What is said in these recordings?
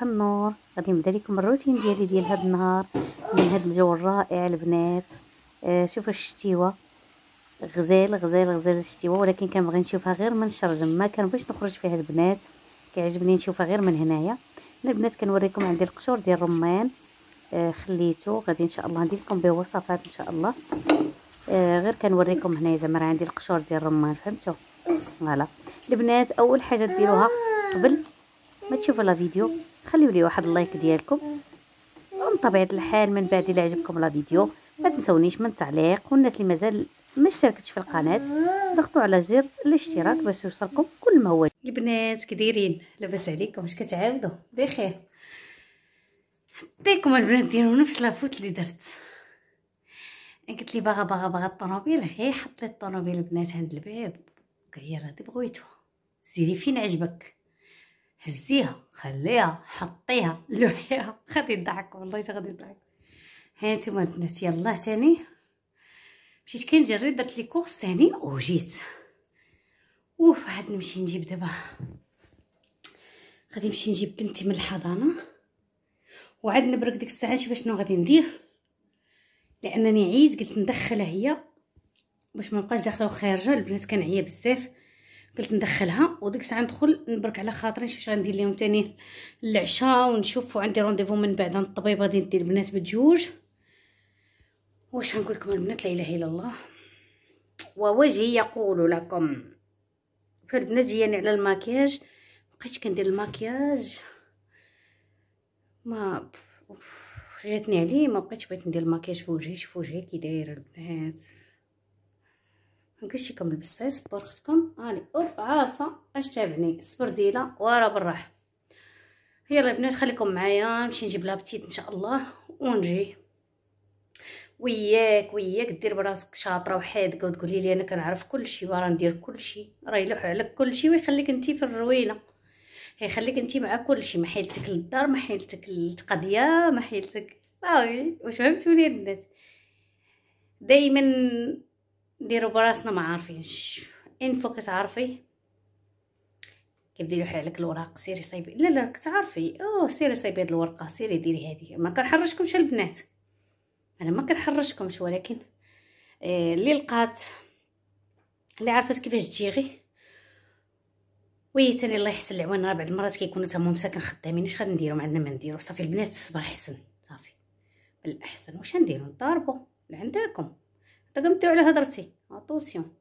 صباح النور غادي نبدا لكم الروتين ديالي ديال هاد النهار من هاد الجو الرائع البنات آه شوفوا الشتيوه غزال غزال غزال الشتيوه ولكن كنبغي نشوفها غير من الشرجم ما كنبغيش نخرج فيها البنات كيعجبني نشوفها غير من هنايا البنات كنوريكم عندي القشور ديال الرمان آه خليته غادي ان شاء الله ندير لكم به وصفات ان شاء الله آه غير كنوريكم هنايا زعما راه عندي القشور ديال الرمان فهمتوا فوالا البنات اول حاجه ديروها قبل ما تشوفوا لا فيديو خليوا لي واحد اللايك ديالكم ومن طبيعه الحال من بعد الى عجبكم لا فيديو ما تنسونيش من التعليق والناس اللي مازال ما اشتركتش في القناه ضغطوا على زر الاشتراك باش يوصلكم كل ما هو البنات كديرين لاباس عليكم واش كتعاودوا بخير عطيكم البنات ديالو نفس لافوت اللي درت قلت لي باغا باغا باغا الطوموبيل هي حطيت الطوموبيل البنات عند الباب هي راه بغيتو سيري فين عجبك هزيها خليها حطيها لوحيها غادي يضحك والله غادي يضحك ها نتوما البنات يلا ثاني مشيت كنجري درت لي كورس تاني وجيت اوف عاد نمشي نجيب دابا غادي نمشي نجيب بنتي من الحضانه وعاد نبرك ديك الساعه نشوف شنو غادي ندير لانني عييت قلت ندخلها هي باش ما نبقاش داخله وخارجه البنات كنعيا بزاف قلت ندخلها وديك الساعه ندخل نبرك على خاطري نشوف شنو غندير لهم ثاني العشاء ونشوف وعندي رونديفو من بعد عند الطبيبه غادي ندير البنات بجوج واش نقول لكم البنات لا اله الا الله ووجهي يقول لكم فالبنات جياني على الماكياج مبقيتش كندير الماكياج ما جاتني عليه ما بقيتش بغيت ندير الماكياج في وجهي شوف وجهي كي داير البنات نكشيكم يكمل بالصحيح صبر اختكم هاني اوف عارفه اش تابعني سبرديله ورا بالراحه يلا البنات خليكم معايا نمشي نجيب لابتيت ان شاء الله ونجي وياك وياك دير براسك شاطره وحادقه وتقولي لي انا كنعرف كلشي ورا ندير كلشي راه يلوح عليك كلشي ويخليك انت في الروينه خليك انت مع كلشي ما حيلتك للدار ما حيلتك للتقضيه ما حيلتك صافي واش فهمتوني البنات دائما نديرو براسنا ما عارفينش انفوك تعرفي كيبداو عليك الوراق سيري صايبي لا لا كتعرفي او سيري صايبي هاد الورقه سيري ديري هادي ما كنحرشكمش البنات انا ما كنحرشكمش ولكن آه، اللي لقات اللي عرفت كيفاش تجيغي وي ثاني الله يحسن العوان راه بعض المرات كيكونوا تما مساكن خدامين اش غادي نديروا ما عندنا ما نديروا صافي البنات الصبر حسن صافي بالاحسن واش نديروا نضاربو لعندكم هضمتوا على هضرتي اطونسيون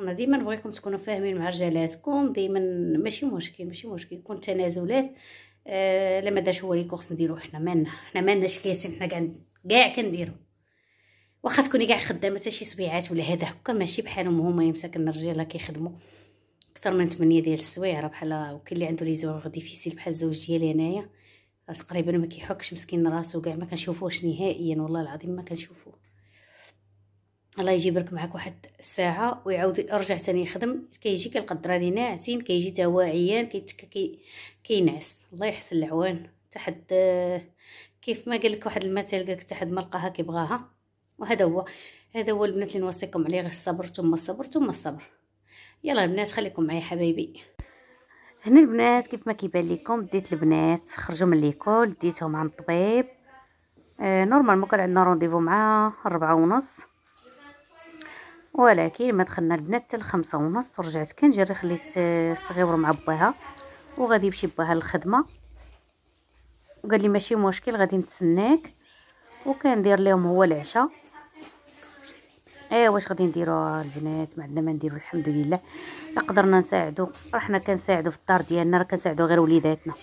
انا ديما نبغيكم تكونوا فاهمين مع رجالاتكم ديما ماشي مشكل ماشي مشكل يكون تنازلات آه لما داش هو لي كورس نديرو حنا مالنا حنا مالناش كاسين حنا كاع كاع كنديرو واخا تكوني كاع خدامه حتى شي سبيعات ولا هذا هكا ماشي بحالهم هما يمسكن الرجاله كيخدموا اكثر من 8 ديال السوايع بحال وكاين اللي عنده لي زور ديفيسيل بحال الزوج ديالي انايا تقريبا ما كيحكش مسكين راسو كاع ما كنشوفوهش نهائيا والله العظيم ما كنشوفوه الله يجيبرك معك واحد الساعه ويعاود يرجع ثاني يخدم كيجي كيلقى الدراري ناعسين كيجي تا هو عيان كينعس الله يحسن العوان تحد كيف ما قال لك واحد المثل قال لك تحد ما لقاها كيبغاها وهذا هو هذا هو البنات اللي نوصيكم عليه غير الصبر ثم الصبر ثم الصبر يلا البنات خليكم معايا حبايبي هنا البنات كيف ما كيبان لكم ديت البنات خرجوا من ليكول ديتهم عند الطبيب آه نورمالمون كان عندنا رونديفو مع ربعة ونص ولكن ما دخلنا البنات حتى لخمسة ونص رجعت كنجري خليت الصغيور آه، مع باها وغادي يمشي باها للخدمه وقال لي ماشي مشكل غادي نتسناك وكندير لهم هو العشاء ايوا واش غادي نديرو البنات ما عندنا ما نديروا الحمد لله لا قدرنا نساعدو راه حنا كنساعدو في الدار ديالنا راه كنساعدو غير وليداتنا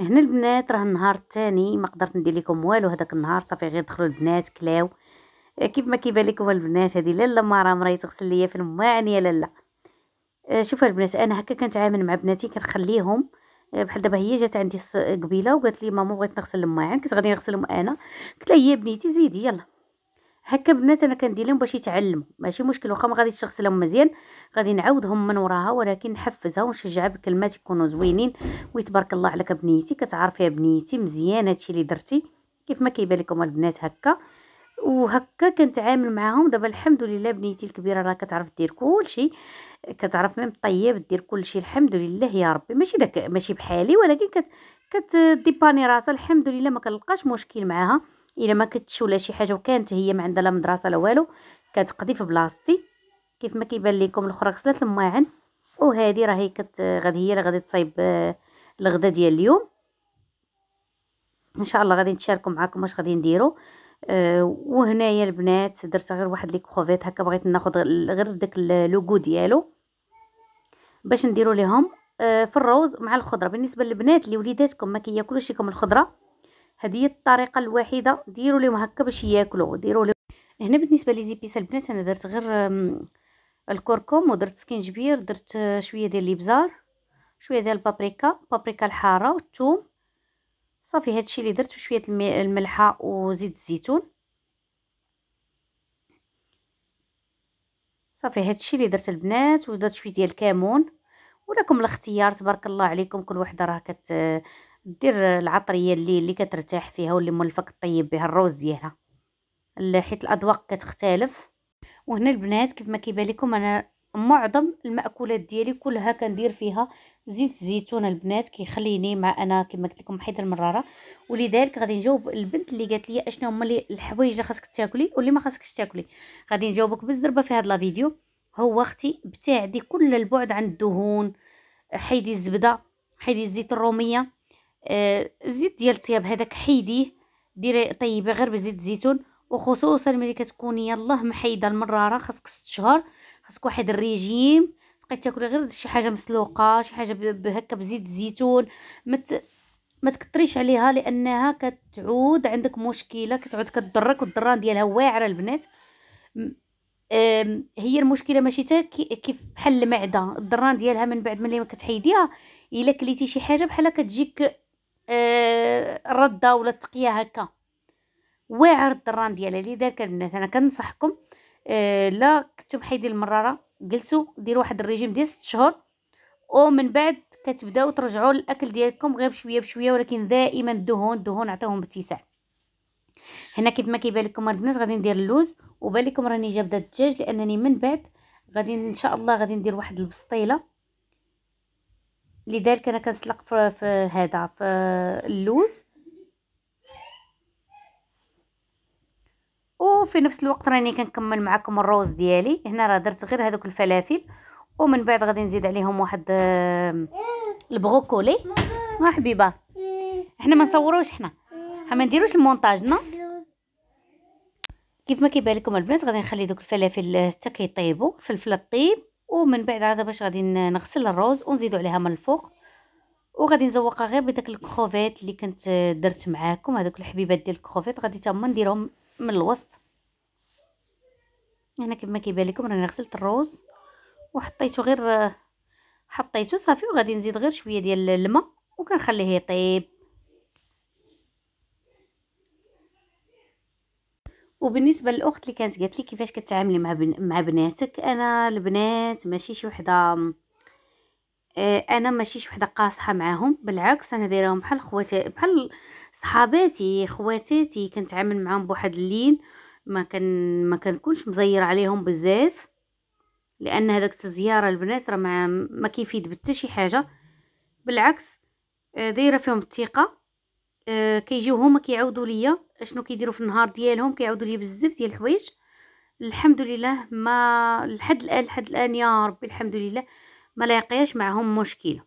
هنا البنات راه النهار الثاني ما قدرت ندير لكم والو هذاك النهار صافي غير دخلوا البنات كلاو آه، كيف ما كيبان لكم البنات هذه لالا ما راه تغسل ليا في الماعن يا لالا آه، شوف البنات انا هكا كنتعامل مع بناتي كنخليهم آه، بحال دابا هي جات عندي قبيله وقالت لي ماما بغيت نغسل الماعن كنت غادي نغسلهم انا قلت لها هي بنيتي زيدي يلا هكا بنات انا كندير لهم باش يتعلموا ماشي مشكل واخا ما غاديش تغسلهم مزيان غادي نعاودهم من وراها ولكن نحفزها ونشجعها بكلمات يكونوا زوينين ويتبارك الله عليك بنيتي كتعرفي يا بنيتي مزيان هادشي اللي درتي كيف ما كيبان لكم البنات هكا وهكا كنتعامل معاهم دابا الحمد لله بنيتي الكبيره راه كتعرف دير كلشي كتعرف ميم طيب دير كلشي الحمد لله يا ربي ماشي داك ماشي بحالي ولكن كت كتديباني راسها الحمد لله ما كنلقاش مشكل معاها الا ما كتش ولا شي حاجه وكانت هي ما عندها لا مدرسه لا والو كتقضي في بلاصتي كيف ما كيبان لكم الاخرى غسلت الماعن وهذه راهي كت غادي هي اللي غادي تصايب الغدا ديال اليوم ان شاء الله غادي نشاركوا معكم واش غادي نديروا آه، وهنايا البنات درت غير واحد لي كروفيت هكا بغيت ناخذ غير داك اللوغو ديالو باش نديرو ليهم آه، في الروز مع الخضره بالنسبه للبنات اللي وليداتكم ما كياكلوش لكم الخضره هذه هي الطريقه الوحيده ديروا لهم هكا باش ياكلوا ديروا لهم هنا بالنسبه لي زيبيس البنات انا درت غير الكركم ودرت سكينجبير درت آه، شويه ديال الابزار شويه ديال البابريكا بابريكا الحاره والثوم صافي هادشي اللي درت شويه الملحه وزيت الزيتون صافي هادشي اللي درت البنات ودرت شويه ديال الكمون ولكم الاختيار تبارك الله عليكم كل وحده راه كت دير العطريه اللي اللي كترتاح فيها واللي مولفك طيب بها الروز ديالها حيت الاذواق كتختلف وهنا البنات كيف ما كيبان لكم انا معظم المأكولات ديالي كلها كندير فيها زيت الزيتون البنات كيخليني مع انا كما قلت لكم حيد المراره ولذلك غادي نجاوب البنت اللي قالت لي اشنو هما الحوايج اللي خاصك تاكلي واللي ما خاصكش تاكلي غادي نجاوبك بالزربه في هاد لا فيديو هو اختي ابتعدي كل البعد عن الدهون حيدي الزبده حيدي الزيت الروميه آه الزيت ديال الطياب هذاك حيديه ديري طيبي غير بزيت الزيتون وخصوصا ملي كتكوني يلاه محيده المراره خاصك 6 شهور خاصك واحد الريجيم بقيت تاكلي غير شي حاجه مسلوقه شي حاجه بهكا بزيت الزيتون مت ما تكثريش عليها لانها كتعود عندك مشكله كتعود كتضرك والضران ديالها واعره البنات هي المشكله ماشي حتى كيف بحال المعده الضران ديالها من بعد ملي ما كتحيديها الا كليتي شي حاجه بحال كتجيك الرده آه، ولا التقيه هكا واعر الضران ديالها لذلك البنات انا كنصحكم آه لا كنتو محيدين المراره جلسوا ديروا واحد الريجيم ديال 6 شهور ومن بعد كتبداو ترجعوا الاكل ديالكم غير بشويه بشويه ولكن دائما الدهون الدهون عطيهم اتساع هنا كيف ما كيبان لكم البنات غادي ندير اللوز وبان لكم راني جابده الدجاج لانني من بعد غادي ان شاء الله غادي ندير واحد البسطيله لذلك انا كنسلق في هذا في اللوز وفي نفس الوقت راني كنكمل معكم الروز ديالي هنا راه درت غير هذوك الفلافل ومن بعد غادي نزيد عليهم واحد آه، البروكولي ها حبيبه حنا ما نصوروش حنا ما نديروش المونتاج كيف ما كيبان لكم البنات غادي نخلي دوك الفلافل آه، حتى كيطيبوا الفلفل طيب ومن بعد عاد باش غادي نغسل الروز ونزيدوا عليها من الفوق وغادي نزوقها غير بداك الكروفيت اللي كنت آه، درت معاكم هذوك الحبيبات ديال الكروفيت غادي تما نديرهم من الوسط هنا يعني كما كيبان لكم راني غسلت الروز وحطيته غير حطيته صافي وغادي نزيد غير شويه ديال الماء وكنخليه يطيب وبالنسبه للاخت اللي كانت قالت لي كيفاش كتعاملي مع بن... مع بناتك انا البنات ماشي شي وحده آه، انا ماشي وحده قاصحه معاهم بالعكس انا دايرهم بحال خواتي بحال صحاباتي خواتاتي كنتعامل معاهم بواحد اللين ما كان ما كنكونش مزيره عليهم بزاف لان هذاك الزياره البنات راه ما, ما كيفيد حتى شي حاجه بالعكس آه، دايره فيهم الثقه آه، كيجيو هما كيعاودوا ليا اشنو كيديروا في النهار ديالهم كيعاودوا ليا بزاف ديال الحوايج الحمد لله ما لحد الان لحد الان يا ربي الحمد لله ما لاقياش معهم مشكل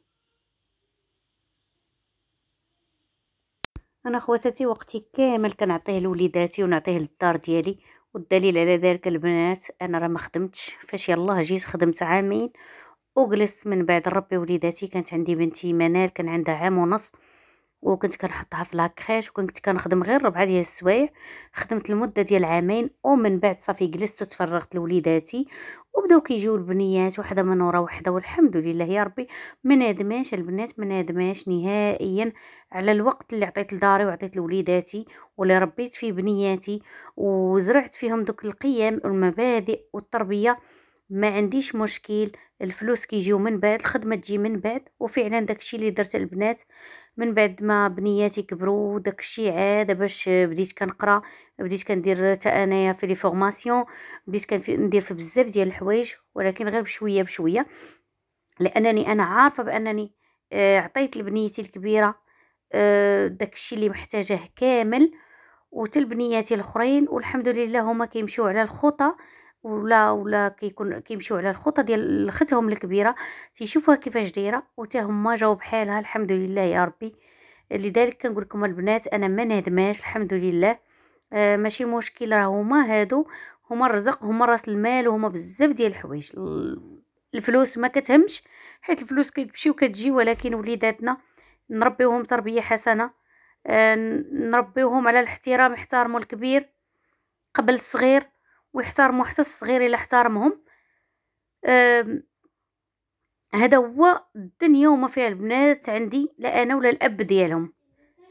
انا خواتاتي وقتي كامل كنعطيه لوليداتي ونعطيه للدار ديالي والدليل على ذلك البنات انا راه ما خدمتش فاش يلاه جيت خدمت عامين وجلست من بعد ربي وليداتي كانت عندي بنتي منال كان عندها عام ونص وكنت كنحطها في لاكريش وكنت كنخدم غير ربعه ديال السوايع خدمت المده ديال عامين ومن بعد صافي جلست وتفرغت لوليداتي وبداو كيجيو البنيات وحده من ورا وحده والحمد لله يا ربي ما نادماش البنات ما نادماش نهائيا على الوقت اللي عطيت لداري وعطيت لوليداتي واللي ربيت فيه بنياتي وزرعت فيهم دوك القيم والمبادئ والتربيه ما عنديش مشكل الفلوس كيجيو من بعد الخدمه تجي من بعد وفعلا داكشي اللي درت البنات من بعد ما بنياتي كبروا داكشي عاد باش بديت كنقرا بديت كندير حتى انايا في لي فورماسيون بديت كندير في بزاف ديال الحوايج ولكن غير بشويه بشويه لانني انا عارفه بانني آه، عطيت لبنيتي الكبيره آه، داكشي اللي محتاجاه كامل وتلبنياتي الاخرين والحمد لله هما كيمشيو على الخطى ولا ولا كيكون كيمشيو على الخطه ديال ختهم الكبيره تيشوفوها كيفاش دايره وتا هما جاو بحالها الحمد لله يا ربي لذلك كنقول لكم البنات انا ما نهدماش الحمد لله آه ماشي مشكل راه هما هادو هما الرزق هما راس المال وهما بزاف ديال الحوايج الفلوس ما كتهمش حيت الفلوس كتمشي وكتجي ولكن وليداتنا نربيوهم تربيه حسنه آه نربيوهم على الاحترام يحترموا الكبير قبل الصغير ويحترموا حتى الصغير الا احترمهم هذا هو الدنيا وما فيها البنات عندي لا انا ولا الاب ديالهم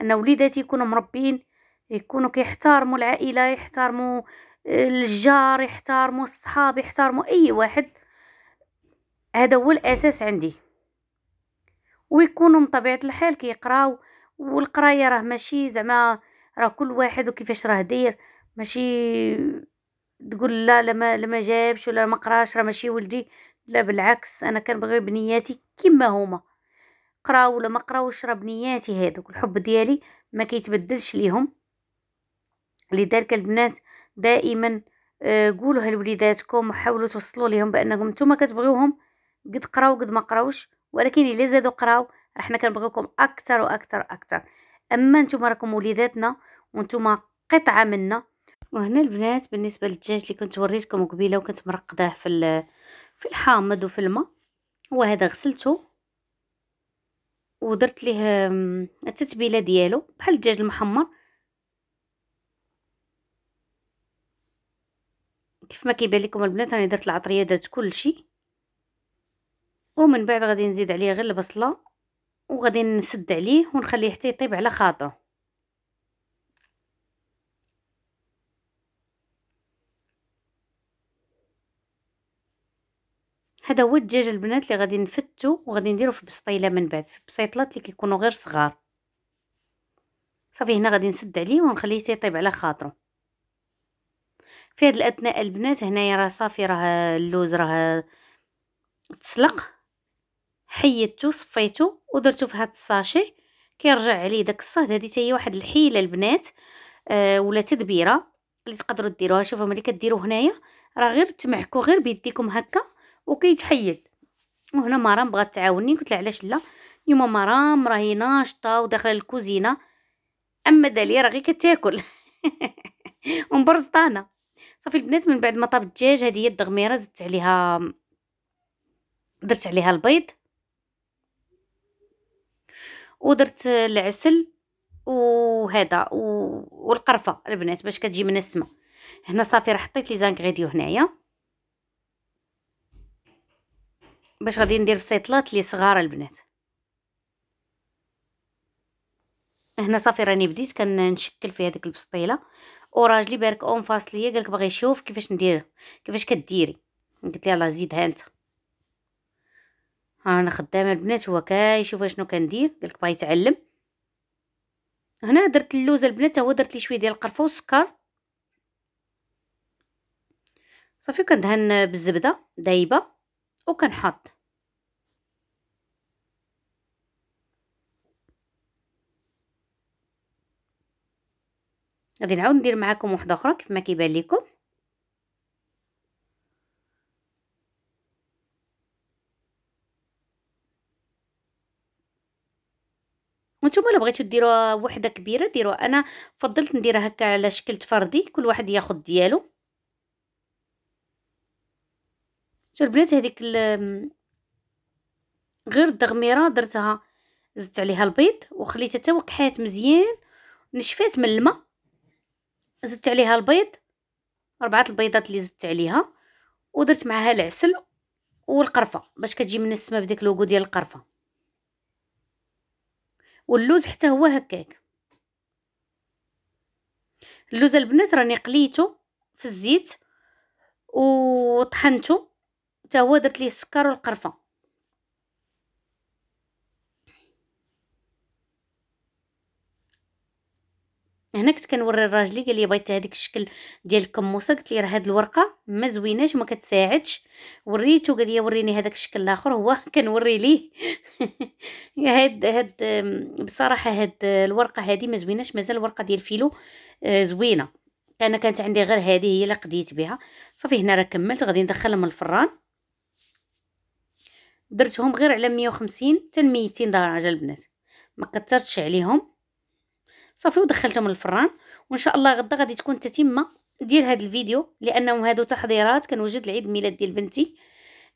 ان وليداتي يكونوا مربين يكونوا كيحترموا العائله يحترموا آه، الجار يحترموا الصحاب يحترموا اي واحد هذا هو الاساس عندي ويكونوا بطبيعه طبيعه الحال كيقراو والقرايه راه ماشي زعما راه كل واحد وكيفاش راه داير ماشي تقول لا لما لما جابش ولا ما قراش راه ماشي ولدي لا بالعكس انا كنبغي بنياتي كما هما قراو ولا ما قراوش راه بنياتي هذوك الحب ديالي ما كيتبدلش ليهم لذلك البنات دائما آه، قولوها لوليداتكم وحاولوا توصلوا لهم بانكم نتوما كتبغيوهم قد قراو قد ما قراوش ولكن الا زادوا قراو راه حنا كنبغيوكم اكثر واكثر اكثر اما نتوما راكم وليداتنا وانتوما قطعه منا وهنا البنات بالنسبه للدجاج اللي كنت وريتكم قبيله وكنت مرقداه في في الحامض وفي الماء وهذا غسلته ودرت ليه التتبيله ديالو بحال الدجاج المحمر كيف ما كيبان لكم البنات راني درت العطريه درت كلشي ومن بعد غادي نزيد عليه غير البصله وغادي نسد عليه ونخليه حتى يطيب على خاطره هذا هو الدجاج البنات اللي غادي نفتو وغادي نديرو في بسطيله من بعد في بسيطلات اللي كيكونوا غير صغار صافي هنا غادي نسد عليه ونخليه تيطيب على خاطرو في هذه الاثناء البنات هنايا راه صافي راه اللوز راه تسلق حيدتو صفيتو ودرتو في هاد الساشي كيرجع عليه داك الصهد هادي هي واحد الحيله البنات آه ولا تدبيره اللي تقدروا ديروها شوفوا ملي كديروا هنايا راه غير تمعكو غير بيديكم هكا وكيتحيد وهنا مرام بغات تعاوني قلت لها علاش لا يما مرام راهي ناشطه وداخله للكوزينه اما داليا راه غير كتاكل ومبرزطانه صافي البنات من بعد ما طاب الدجاج هذه هي الدغميره زدت عليها درت عليها البيض ودرت العسل وهذا و... والقرفه البنات باش كتجي منسمه هنا صافي راه حطيت لي زانغريديو هنايا باش غادي ندير بسيطلات لي صغار البنات هنا صافي راني بديت كنشكل في هذيك البسطيله وراجلي بارك اون فاصل ليا قالك باغي يشوف كيفاش ندير كيفاش كديري قلت ليه يلاه زيدها انت انا خدامه البنات هو كيشوف شنو كندير قالك باغي يتعلم هنا درت اللوز البنات هو درت لي شويه ديال القرفه والسكر صافي كندهن بالزبده دايبه وكنحط غادي نعاود ندير معاكم وحده اخرى كيف ما كيبان لكم وانتم الا بغيتو ديروها وحده كبيره ديروا انا فضلت نديرها هكا على شكل فردي كل واحد ياخذ ديالو شو البنات هذيك غير الدغميره درتها زدت عليها البيض وخليتها توقحات مزيان نشفات من الماء زدت عليها البيض أربعة البيضات اللي زدت عليها ودرت معها العسل والقرفة باش كتجي من السما بداك لوغو ديال القرفة واللوز حتى هو هكاك اللوز البنات راني قليته في الزيت وطحنته حتى هو درت ليه السكر والقرفه هنا كنت كنوري لراجلي قال لي بغيت هذيك الشكل ديال الكموسه قلت ليه راه هاد الورقه ما زويناش وما كتساعدش وريته قال لي وريني هذاك الشكل الاخر هو كنوري ليه هاد هاد بصراحه هاد الورقه هذه ما زويناش مازال الورقه ديال الفيلو آه، زوينه انا كانت عندي غير هذه هي اللي قضيت بها صافي هنا راه كملت غادي ندخلهم من الفران درتهم غير على 150 حتى 200 درجه البنات ما كثرتش عليهم صافي ودخلتهم للفران وان شاء الله غدا غادي تكون تتمه ديال هذا الفيديو لانهم هادو تحضيرات كنوجد العيد الميلاد ديال بنتي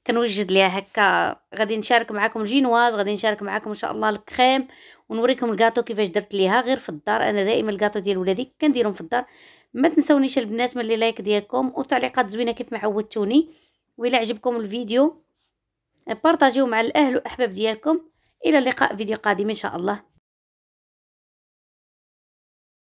كنوجد ليها هكا غادي نشارك معكم جينواز غادي نشارك معكم ان شاء الله الكريم ونوريكم الكاطو كيفاش درت ليها غير في الدار انا دائما الكاطو ديال ولادي كنديرهم في الدار ما تنسونيش البنات ملي لايك ديالكم وتعليقات زوينه كيف ما عودتوني وإلا عجبكم الفيديو بارطاجيو مع الاهل والاحباب ديالكم الى اللقاء فيديو قادم ان شاء الله